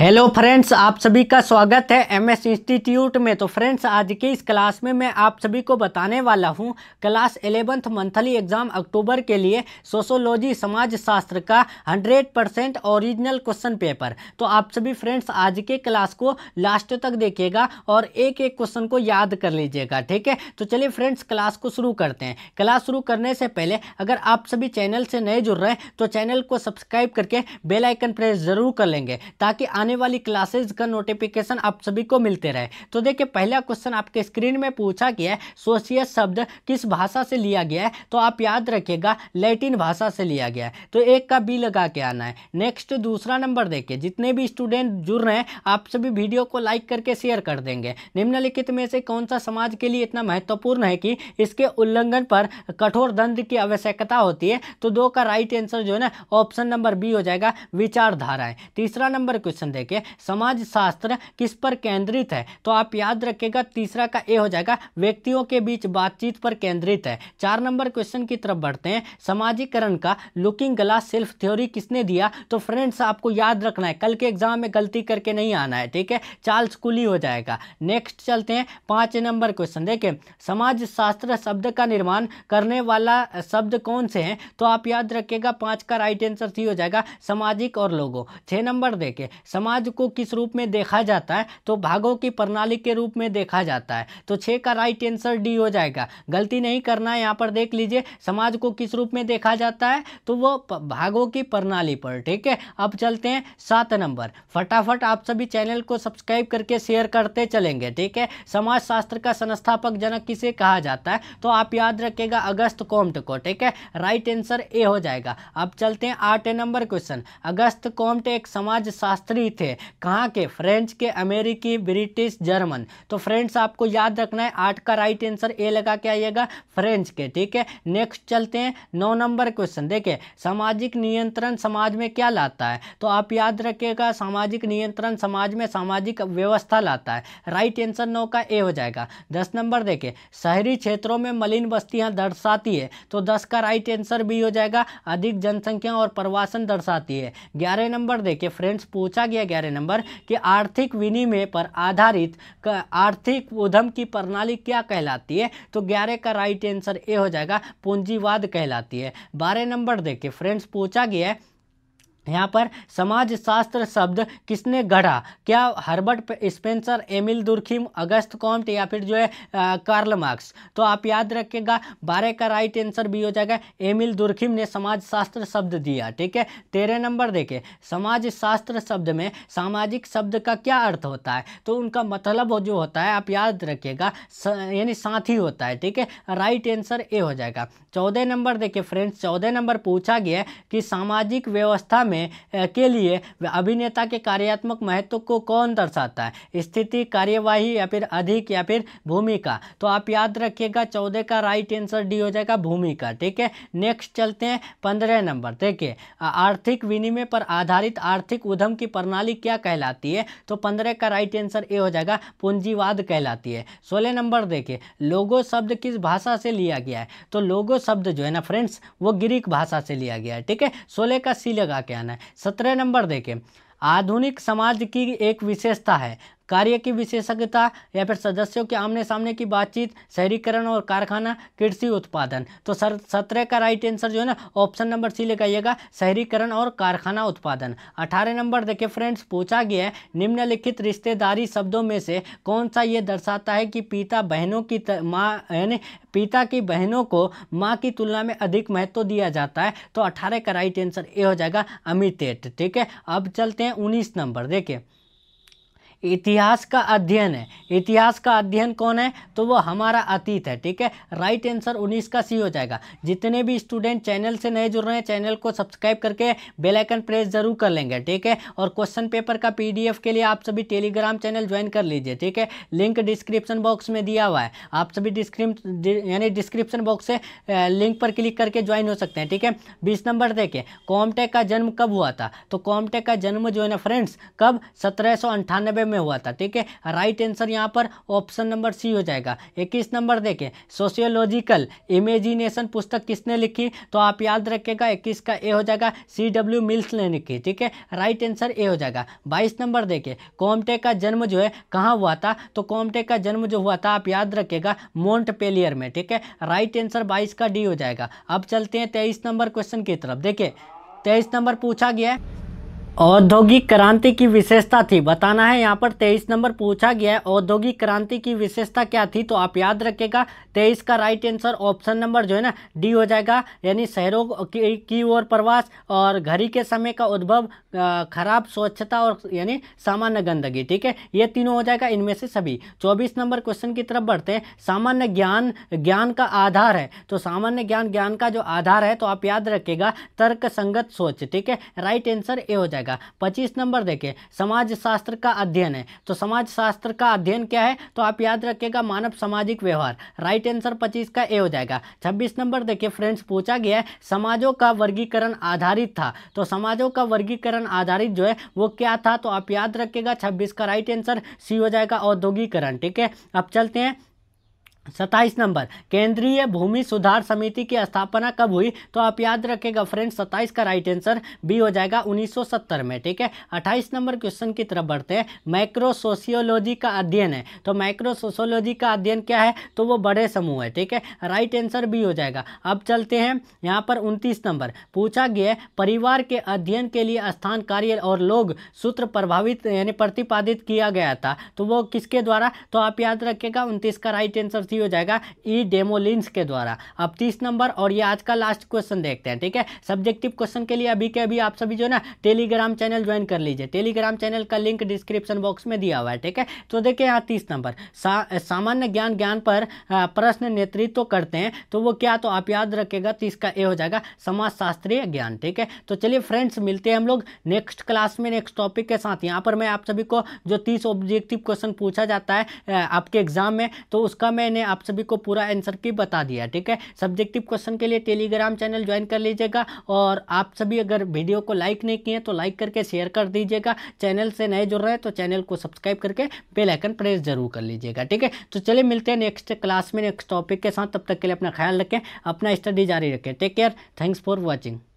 hello friends आप सभी का स्वागत है एमएस इंस्टीट्यूट में तो फ्रेंड्स आज के इस क्लास में मैं आप सभी को बताने वाला हूं class eleventh monthly exam October के लिए सोशोलॉजी समाजशास्त्र का 100 परसेंट ओरिजिनल क्वेश्चन पेपर तो आप सभी फ्रेंड्स आज के क्लास को लास्ट तक देखिएगा और एक एक क्वेश्चन को याद कर लीजिएगा ठीक है तो चलिए फ्रेंड्स क्लास को शुरू करते हैं क्लास शुरू करने से पहले अगर आप सभी चैनल से नए जुड़ रहे हैं तो चैनल को सब्सक्राइब करके बेलाइकन प्रेस ज़रूर कर लेंगे ताकि आने आने वाली क्लासेज का नोटिफिकेशन आप सभी को मिलते रहे तो देखिए पहला क्वेश्चन आपके स्क्रीन में पूछा गया है सोशियस शब्द किस भाषा से लिया गया है तो आप याद रखिएगा लैटिन भाषा से लिया गया है तो एक का बी लगा के आना है नेक्स्ट दूसरा नंबर देखिए जितने भी स्टूडेंट जुड़ रहे हैं आप सभी वीडियो को लाइक करके शेयर कर देंगे निम्नलिखित में से कौन सा समाज के लिए इतना महत्वपूर्ण है कि इसके उल्लंघन पर कठोर दंड की आवश्यकता होती है तो दो का राइट आंसर जो है ना ऑप्शन नंबर बी हो जाएगा विचारधाराएं तीसरा नंबर क्वेश्चन देखिए समाजशास्त्र किस पर केंद्रित है तो आप याद रखेगा तीसरा का ए हो जाएगा व्यक्तियों के बीच बातचीत पर केंद्रित है चार नंबर क्वेश्चन की तरफ बढ़ते हैं समाजीकरण का लुकिंग ग्लास सेल्फ थ्योरी किसने दिया तो फ्रेंड्स आपको याद रखना है कल के एग्जाम में गलती करके नहीं आना है ठीक है चार्ल्स कुली हो जाएगा नेक्स्ट चलते हैं पांच नंबर क्वेश्चन देखिए समाजशास्त्र शब्द का निर्माण करने वाला शब्द कौन से हैं तो आप याद रखिएगा पांच का राइट आंसर सी हो जाएगा सामाजिक और लोगों छह नंबर देखें समाज समाज को किस रूप में देखा जाता है तो भागों की प्रणाली के रूप में देखा जाता है तो छः का राइट आंसर डी हो जाएगा गलती नहीं करना है यहाँ पर देख लीजिए समाज को किस रूप में देखा जाता है तो वो भागों की प्रणाली पर ठीक है अब चलते हैं सात नंबर फटाफट आप सभी चैनल को सब्सक्राइब करके शेयर करते चलेंगे ठीक है समाज शास्त्र का संस्थापक जनक किसे कहा जाता है तो आप याद रखेगा अगस्त कोम्ट को ठीक है राइट आंसर ए हो जाएगा अब चलते हैं आठ नंबर क्वेश्चन अगस्त कोम्ट एक समाज शास्त्री ही थे कहाँ के फ्रेंच के अमेरिकी ब्रिटिश जर्मन तो फ्रेंड्स आपको याद रखना है आठ का राइट आंसर ए लगा के आइएगा फ्रेंच के ठीक है नेक्स्ट चलते हैं नौ नंबर क्वेश्चन देखिए सामाजिक नियंत्रण समाज में क्या लाता है तो आप याद रखिएगा सामाजिक नियंत्रण समाज में सामाजिक व्यवस्था लाता है राइट आंसर नौ का ए हो जाएगा दस नंबर देखे शहरी क्षेत्रों में मलिन बस्तियां दर्शाती है तो दस का राइट आंसर भी हो जाएगा अधिक जनसंख्या और प्रवासन दर्शाती है ग्यारह नंबर देखिए फ्रेंड्स पूछा गया किया ग्यारह नंबर कि आर्थिक विनिमय पर आधारित आर्थिक उद्यम की प्रणाली क्या कहलाती है तो ग्यारह का राइट आंसर ए हो जाएगा पूंजीवाद कहलाती है बारह नंबर देखिए फ्रेंड्स पूछा गया है यहाँ पर समाजशास्त्र शब्द किसने गढ़ा क्या Herbert Spencer Emile Durkheim Auguste Comte या फिर जो है कार्ल मार्क्स तो आप याद रखिएगा बारह का राइट आंसर भी हो जाएगा एमिल दुर्खिम ने समाजशास्त्र शब्द दिया ठीक है तेरह नंबर देखे समाजशास्त्र शब्द में सामाजिक शब्द का क्या अर्थ होता है तो उनका मतलब जो होता है आप याद रखिएगा यानी साथी होता है ठीक है राइट आंसर ए हो जाएगा चौदह नंबर देखिए फ्रेंड्स चौदह नंबर पूछा गया कि सामाजिक व्यवस्था में में के लिए अभिनेता के कार्यात्मक महत्व को कौन दर्शाता है स्थिति कार्यवाही या फिर अधिक या फिर भूमिका तो आप याद रखिएगा चौदह का राइट आंसर डी हो जाएगा भूमिका ठीक है नेक्स्ट चलते हैं पंद्रह नंबर देखिए आर्थिक विनिमय पर आधारित आर्थिक उद्यम की प्रणाली क्या कहलाती है तो पंद्रह का राइट आंसर ए हो जाएगा पूंजीवाद कहलाती है सोलह नंबर देखिए लोगो शब्द किस भाषा से लिया गया है तो लोगो शब्द जो है ना फ्रेंड्स वो ग्रीक भाषा से लिया गया है ठीक है सोलह का सी लगा के कहना है सत्रह नंबर देखें आधुनिक समाज की एक विशेषता है कार्य की विशेषज्ञता या फिर सदस्यों के आमने सामने की बातचीत शहरीकरण और कारखाना कृषि उत्पादन तो सर सत्रह का राइट आंसर जो है ना ऑप्शन नंबर सी लगाइएगा शहरीकरण और कारखाना उत्पादन अठारह नंबर देखिए फ्रेंड्स पूछा गया है निम्नलिखित रिश्तेदारी शब्दों में से कौन सा ये दर्शाता है कि पिता बहनों की माँ यानी पिता की बहनों को माँ की तुलना में अधिक महत्व दिया जाता है तो अठारह का राइट आंसर ए हो जाएगा अमितेट ठीक है अब चलते हैं हैं उन्नीस नंबर देखिए इतिहास का अध्ययन है इतिहास का अध्ययन कौन है तो वो हमारा अतीत है ठीक है राइट आंसर उन्नीस का सी हो जाएगा जितने भी स्टूडेंट चैनल से नए जुड़ रहे हैं चैनल को सब्सक्राइब करके बेलाइकन प्रेस जरूर कर लेंगे ठीक है और क्वेश्चन पेपर का पी के लिए आप सभी टेलीग्राम चैनल ज्वाइन कर लीजिए ठीक है लिंक डिस्क्रिप्शन बॉक्स में दिया हुआ है आप सभी डिस्क्रिप यानी डिस्क्रिप्शन बॉक्स से लिंक पर क्लिक करके ज्वाइन हो सकते हैं ठीक है बीस नंबर देखें कॉमटेक का जन्म कब हुआ था तो कॉमटेक का जन्म जो है ना फ्रेंड्स कब सत्रह में हुआ था ठीक है राइट आंसर यहाँ पर ऑप्शन नंबर सी हो जाएगा इक्कीस नंबर देखें सोशियोलॉजिकल इमेजिनेशन पुस्तक किसने लिखी तो आप याद रखेगा इक्कीस का ए हो जाएगा सी डब्ल्यू मिल्स ने लिखी ठीक है राइट आंसर ए हो जाएगा बाईस नंबर देखें कॉमटे का जन्म जो है कहाँ हुआ था तो कॉमटे का जन्म जो हुआ था आप याद रखेगा मोन्ट पेलियर में ठीक है राइट आंसर बाईस का डी हो जाएगा अब चलते हैं तेईस नंबर क्वेश्चन की तरफ देखिए तेईस नंबर पूछा गया है औद्योगिक क्रांति की विशेषता थी बताना है यहाँ पर तेईस नंबर पूछा गया है औद्योगिक क्रांति की विशेषता क्या थी तो आप याद रखेगा तेईस का राइट आंसर ऑप्शन नंबर जो है ना डी हो जाएगा यानी शहरों की ओर प्रवास और घड़ी के समय का उद्भव खराब स्वच्छता और यानी सामान्य गंदगी ठीक है ये तीनों हो जाएगा इनमें से सभी चौबीस नंबर क्वेश्चन की तरफ बढ़ते हैं सामान्य ज्ञान ज्ञान का आधार है तो सामान्य ज्ञान ज्ञान का जो आधार है तो आप याद रखेगा तर्क संगत सोच ठीक है राइट आंसर ए हो जाएगा जाएगा पच्चीस नंबर देखिए समाज शास्त्र का अध्ययन है तो समाज शास्त्र का अध्ययन क्या है तो आप याद रखिएगा मानव सामाजिक व्यवहार राइट आंसर पच्चीस का ए हो जाएगा छब्बीस नंबर देखिए फ्रेंड्स पूछा गया है समाजों का वर्गीकरण आधारित था तो समाजों का वर्गीकरण आधारित जो है वो क्या था तो आप याद रखिएगा छब्बीस का राइट आंसर सी हो जाएगा औद्योगिकरण ठीक है अब चलते हैं सत्ताईस नंबर केंद्रीय भूमि सुधार समिति की स्थापना कब हुई तो आप याद रखेगा फ्रेंड सत्ताईस का राइट आंसर बी हो जाएगा 1970 में ठीक है अट्ठाईस नंबर क्वेश्चन की तरफ बढ़ते हैं माइक्रो सोशियोलॉजी का अध्ययन है तो माइक्रो सोशियोलॉजी का अध्ययन क्या है तो वो बड़े समूह है ठीक है राइट आंसर बी हो जाएगा अब चलते हैं यहाँ पर उनतीस नंबर पूछा गया परिवार के अध्ययन के लिए स्थान कार्य और लोग सूत्र प्रभावित यानी प्रतिपादित किया गया था तो वो किसके द्वारा तो आप याद रखेगा उनतीस का राइट आंसर थ्री हो जाएगा ई डेमोलिन के द्वारा अब तीस नंबर और ये आज का लास्ट क्वेश्चन देखते हैं ठीक है सब्जेक्टिव क्वेश्चन के लिए अभी के अभी आप सभी जो है ना टेलीग्राम चैनल ज्वाइन कर लीजिए टेलीग्राम चैनल का लिंक डिस्क्रिप्शन बॉक्स में दिया हुआ है ठीक है तो देखिए यहाँ तीस नंबर सामान्य ज्ञान ज्ञान पर प्रश्न नेतृत्व तो करते हैं तो वो क्या तो आप याद रखेगा तीस का ए हो जाएगा समाज ज्ञान ठीक है तो चलिए फ्रेंड्स मिलते हैं हम लोग नेक्स्ट क्लास में नेक्स्ट टॉपिक के साथ यहाँ पर मैं आप सभी को जो तीस ऑब्जेक्टिव क्वेश्चन पूछा जाता है आपके एग्जाम में तो उसका मैं मैंने आप सभी को पूरा आंसर की बता दिया ठीक है सब्जेक्टिव क्वेश्चन के लिए टेलीग्राम चैनल ज्वाइन कर लीजिएगा और आप सभी अगर वीडियो को लाइक नहीं किए तो लाइक करके शेयर कर दीजिएगा चैनल से नए जुड़ रहे हैं तो चैनल को सब्सक्राइब करके बेलाइकन प्रेस जरूर कर लीजिएगा ठीक है तो चलिए मिलते हैं नेक्स्ट क्लास में नेक्स्ट टॉपिक के साथ तब तक के लिए अपना ख्याल रखें अपना स्टडी जारी रखें take care thanks for watching